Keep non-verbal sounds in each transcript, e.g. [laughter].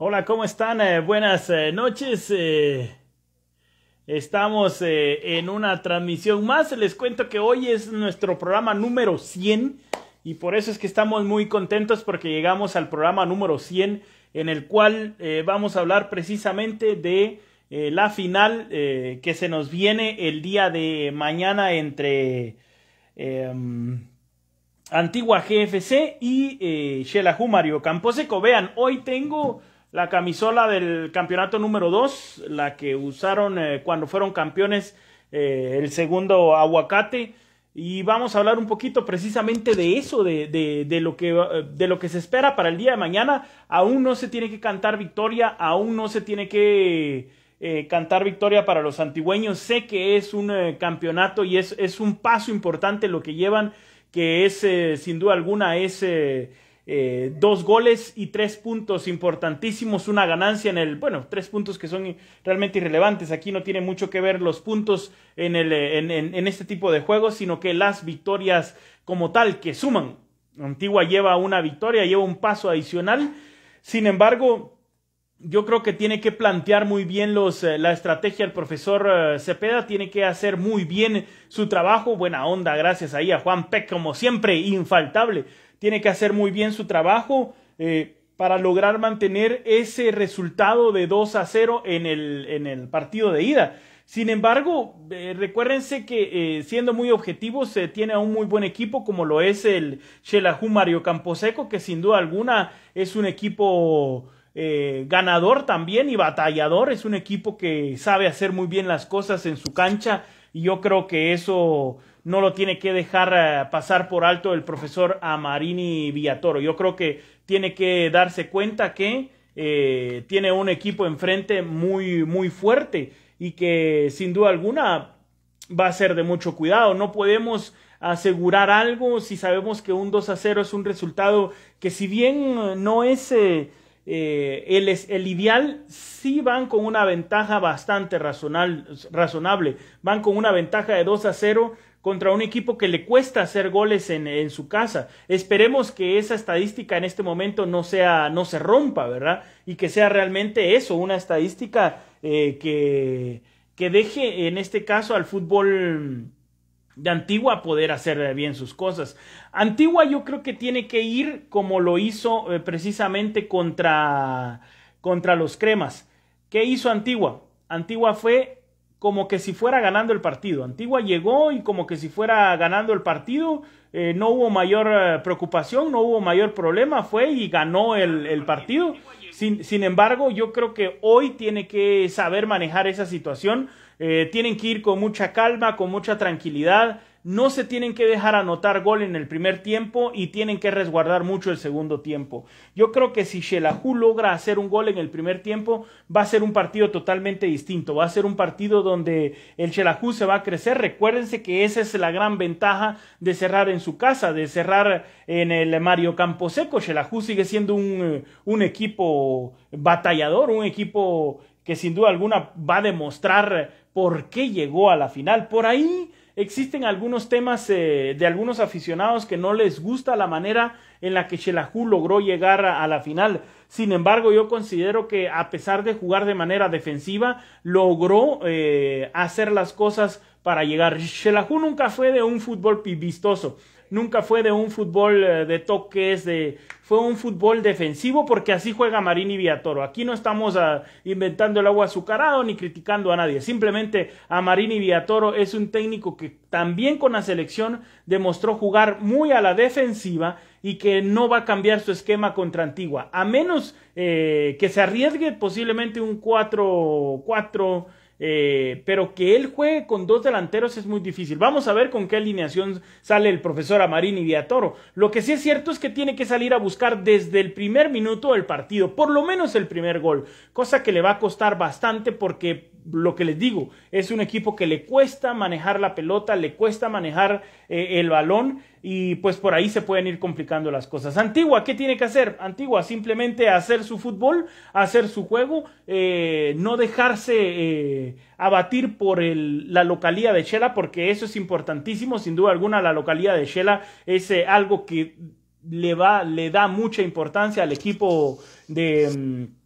Hola, ¿cómo están? Eh, buenas eh, noches. Eh, estamos en una transmisión más. Les cuento que hoy es nuestro programa número 100 y por eso es que estamos muy contentos porque llegamos al programa número 100 en el cual vamos a hablar precisamente de la final que se nos viene el día de mañana entre em, Antigua GFC y eh, Shelajú Mario Camposeco. Vean, hoy tengo la camisola del campeonato número 2, la que usaron eh, cuando fueron campeones eh, el segundo aguacate. Y vamos a hablar un poquito precisamente de eso, de, de, lo que, de lo que se espera para el día de mañana. Aún no se tiene que cantar victoria, aún no se tiene que eh, cantar victoria para los antigüeños. Sé que es un campeonato y es, es, un paso importante lo que llevan, que es sin duda alguna ese eh, dos goles y tres puntos importantísimos, una ganancia en el, bueno, tres puntos que son realmente irrelevantes, aquí no tiene mucho que ver los puntos en, el, en, este tipo de juegos, sino que las victorias como tal que suman. Antigua lleva una victoria, lleva un paso adicional, sin embargo, yo creo que tiene que plantear muy bien los, eh, la estrategia el profesor eh, Cepeda, tiene que hacer muy bien su trabajo, buena onda, gracias ahí a Juan Peck, como siempre, infaltable tiene que hacer muy bien su trabajo eh, para lograr mantener ese resultado de 2 a 0 en el, en el partido de ida. Sin embargo, eh, recuérdense que eh, siendo muy objetivos, se tiene a un muy buen equipo como lo es el Shelahu Mario Camposeco, que sin duda alguna es un equipo ganador también y batallador, es un equipo que sabe hacer muy bien las cosas en su cancha y yo creo que eso no lo tiene que dejar eh, pasar por alto el profesor Amarini Villatoro. Yo creo que tiene que darse cuenta que eh, tiene un equipo enfrente muy, muy fuerte y que sin duda alguna va a ser de mucho cuidado. No podemos asegurar algo si sabemos que un 2 a 0 es un resultado que si bien eh, no es el, ideal, sí van con una ventaja bastante razonable. Van con una ventaja de 2 a 0 contra un equipo que le cuesta hacer goles en, en, su casa. Esperemos que esa estadística en este momento no sea, no se rompa, ¿verdad? Y que sea realmente eso, una estadística eh, que, que deje en este caso al fútbol de Antigua poder hacer bien sus cosas. Antigua yo creo que tiene que ir como lo hizo eh, precisamente contra, contra los cremas. ¿Qué hizo Antigua? Antigua fue como que si fuera ganando el partido. Antigua llegó y como que si fuera ganando el partido, eh, no hubo mayor eh, preocupación, no hubo mayor problema, fue y ganó el, partido. Sin, sin, embargo, yo creo que hoy tiene que saber manejar esa situación. Eh, tienen que ir con mucha calma, con mucha tranquilidad no se tienen que dejar anotar gol en el primer tiempo y tienen que resguardar mucho el segundo tiempo. Yo creo que si Shelahu logra hacer un gol en el primer tiempo, va a ser un partido totalmente distinto. Va a ser un partido donde el Shelahu se va a crecer. Recuérdense que esa es la gran ventaja de cerrar en su casa, de cerrar en el Mario Camposeco. Shelahu sigue siendo un, un equipo batallador, un equipo que sin duda alguna va a demostrar por qué llegó a la final. Por ahí existen algunos temas eh, de algunos aficionados que no les gusta la manera en la que Shelahu logró llegar a, la final. Sin embargo, yo considero que a pesar de jugar de manera defensiva, logró eh, hacer las cosas para llegar. Shelahu nunca fue de un fútbol vistoso nunca fue de un fútbol eh, de toques, de, fue un fútbol defensivo porque así juega Marini Villatoro. Aquí no estamos ah, inventando el agua azucarado ni criticando a nadie. Simplemente a Marini Villatoro es un técnico que también con la selección demostró jugar muy a la defensiva y que no va a cambiar su esquema contra Antigua. A menos eh, que se arriesgue posiblemente un 4-4. Eh, pero que él juegue con dos delanteros es muy difícil. Vamos a ver con qué alineación sale el profesor Amarini Toro Lo que sí es cierto es que tiene que salir a buscar desde el primer minuto del partido, por lo menos el primer gol, cosa que le va a costar bastante porque lo que les digo, es un equipo que le cuesta manejar la pelota, le cuesta manejar eh, el balón y pues por ahí se pueden ir complicando las cosas. Antigua, ¿qué tiene que hacer? Antigua, simplemente hacer su fútbol, hacer su juego, eh, no dejarse eh, abatir por la localidad de Chela, porque eso es importantísimo, sin duda alguna la localidad de Chela es algo que le, va, le da mucha importancia al equipo de... Mm,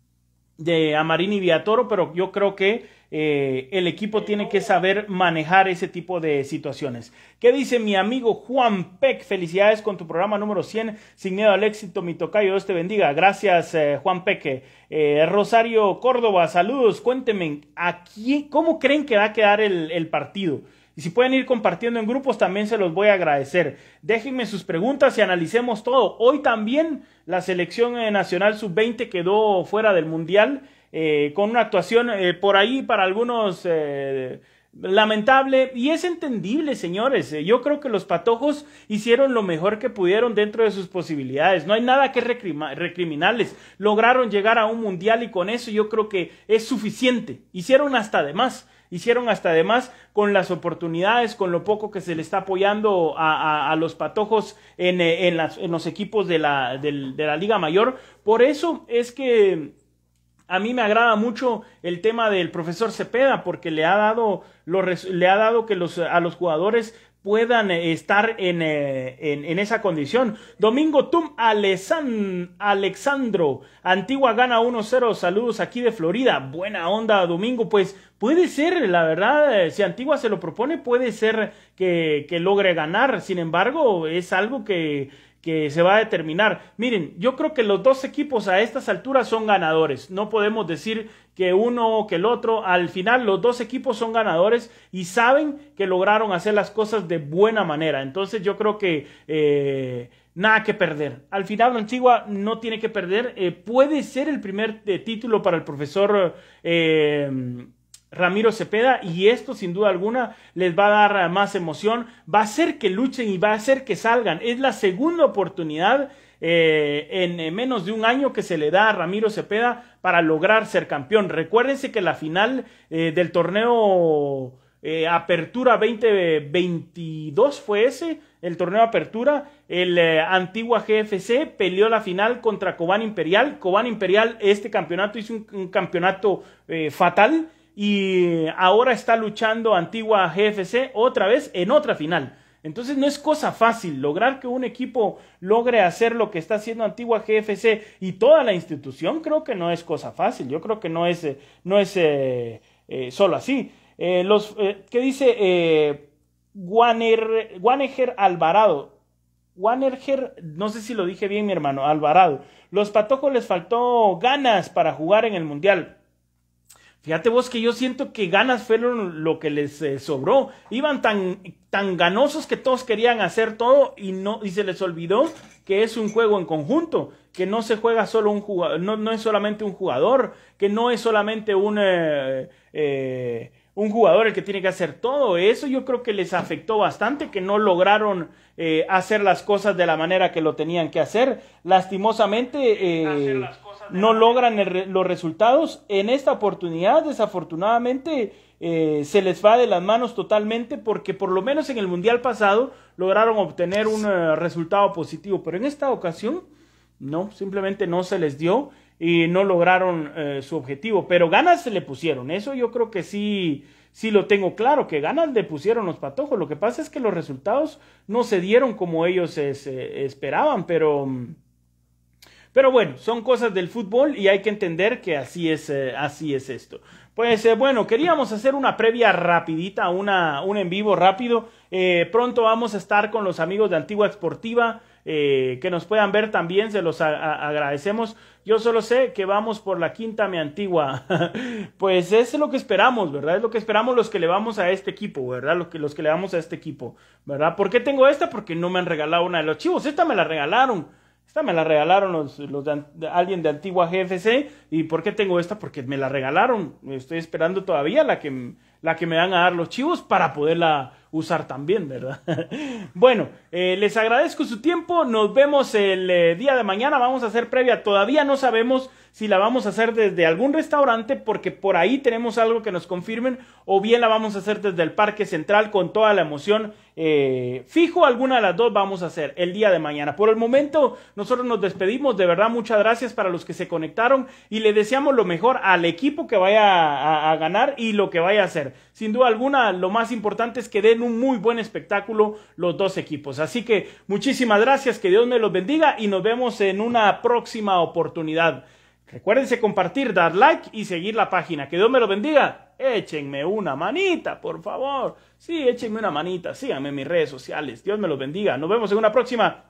de Amarini Toro, pero yo creo que eh, el equipo tiene que saber manejar ese tipo de situaciones. ¿Qué dice mi amigo Juan Peck? Felicidades con tu programa número 100, sin miedo al éxito, mi tocayo, Dios te bendiga. Gracias, eh, Juan Peque. Eh, Rosario Córdoba, saludos, cuénteme aquí ¿cómo creen que va a quedar el partido? Y si pueden ir compartiendo en grupos, también se los voy a agradecer. Déjenme sus preguntas y analicemos todo. Hoy también la selección eh, nacional sub-20 quedó fuera del Mundial eh, con una actuación eh, por ahí para algunos lamentable y es entendible, señores. Yo creo que los patojos hicieron lo mejor que pudieron dentro de sus posibilidades. No hay nada que recriminales Lograron llegar a un mundial y con eso yo creo que es suficiente. Hicieron hasta de más hicieron hasta además con las oportunidades, con lo poco que se le está apoyando a, a, los patojos en, eh, en, los equipos de la, la Liga Mayor. Por eso es que a mí me agrada mucho el tema del profesor Cepeda porque le ha dado, le ha dado que los, a los jugadores puedan eh, estar eh, en, en, esa condición. Domingo Tum Alexandro, Antigua gana 1-0, saludos aquí de Florida, buena onda Domingo, pues puede ser, la verdad, eh, si Antigua se lo propone, puede ser que logre ganar, sin embargo, es algo que que se va a determinar. Miren, yo creo que los dos equipos a estas alturas son ganadores. No podemos decir que uno o que el otro. Al final los dos equipos son ganadores y saben que lograron hacer las cosas de buena manera. Entonces yo creo que eh, nada que perder. Al final Antigua no tiene que perder. Eh, puede ser el primer eh, título para el profesor. Ramiro Cepeda y esto sin duda alguna les va a dar eh, más emoción, va a hacer que luchen y va a hacer que salgan. Es la segunda oportunidad eh, en, eh, menos de un año que se le da a Ramiro Cepeda para lograr ser campeón. Recuérdense que la final del torneo Apertura 2022 fue ese, el torneo Apertura. El antigua GFC peleó la final contra Cobán Imperial. Cobán Imperial, este campeonato hizo un, campeonato fatal y ahora está luchando antigua GFC otra vez en otra final. Entonces no es cosa fácil lograr que un equipo logre hacer lo que está haciendo antigua GFC y toda la institución creo que no es cosa fácil. Yo creo que no es, eh, no es eh, eh, solo así. los, ¿Qué dice Guaner, Alvarado? Guaner no sé si lo dije bien mi hermano, Alvarado. Los patojos les faltó ganas para jugar en el Mundial. Fíjate vos que yo siento que ganas fueron lo que les eh, sobró. Iban tan, tan ganosos que todos querían hacer todo y, no, y se les olvidó que es un juego en conjunto, que no se juega solo un jugador, no, no es solamente un jugador, que no es solamente un... eh, eh un jugador el que tiene que hacer todo. Eso yo creo que les afectó bastante, que no lograron eh, hacer las cosas de la manera que lo tenían que hacer. Lastimosamente eh, no logran los resultados. En esta oportunidad, desafortunadamente, eh, se les va de las manos totalmente porque por lo menos en el Mundial pasado lograron obtener un resultado positivo, pero en esta ocasión no, simplemente no se les dio y no lograron eh, su objetivo. Pero ganas se le pusieron, eso yo creo que sí, sí lo tengo claro, que ganas le pusieron los patojos. Lo que pasa es que los resultados no se dieron como ellos eh, esperaban, pero... Pero bueno, son cosas del fútbol y hay que entender que así es, eh, así es esto. Pues eh, bueno, queríamos hacer una previa rapidita, una, un en vivo rápido. Eh, pronto vamos a estar con los amigos de Antigua Exportiva. Eh, que nos puedan ver también, se los agradecemos. Yo solo sé que vamos por la quinta mi antigua. [laughs] pues es lo que esperamos, ¿verdad? Es lo que esperamos los que le vamos a este equipo, ¿verdad? Los que, los que le vamos a este equipo, ¿verdad? ¿Por qué tengo esta? Porque no me han regalado una de los chivos. Esta me la regalaron. Esta me la regalaron los, de, alguien de antigua GFC. ¿Y por qué tengo esta? Porque me la regalaron. Estoy esperando todavía la que, la que me van a dar los chivos para poderla usar también, ¿verdad? [laughs] bueno, eh, les agradezco su tiempo. Nos vemos el eh, día de mañana. Vamos a hacer previa. Todavía no sabemos si la vamos a hacer desde algún restaurante porque por ahí tenemos algo que nos confirmen o bien la vamos a hacer desde el Parque Central con toda la emoción eh, fijo alguna de las dos vamos a hacer el día de mañana. Por el momento nosotros nos despedimos, de verdad muchas gracias para los que se conectaron y le deseamos lo mejor al equipo que vaya a, a ganar y lo que vaya a hacer. Sin duda alguna lo más importante es que den un muy buen espectáculo los dos equipos. Así que muchísimas gracias, que Dios me los bendiga y nos vemos en una próxima oportunidad. Recuérdense compartir, dar like y seguir la página. Que Dios me lo bendiga. Échenme una manita, por favor. Sí, échenme una manita. Síganme en mis redes sociales. Dios me lo bendiga. Nos vemos en una próxima.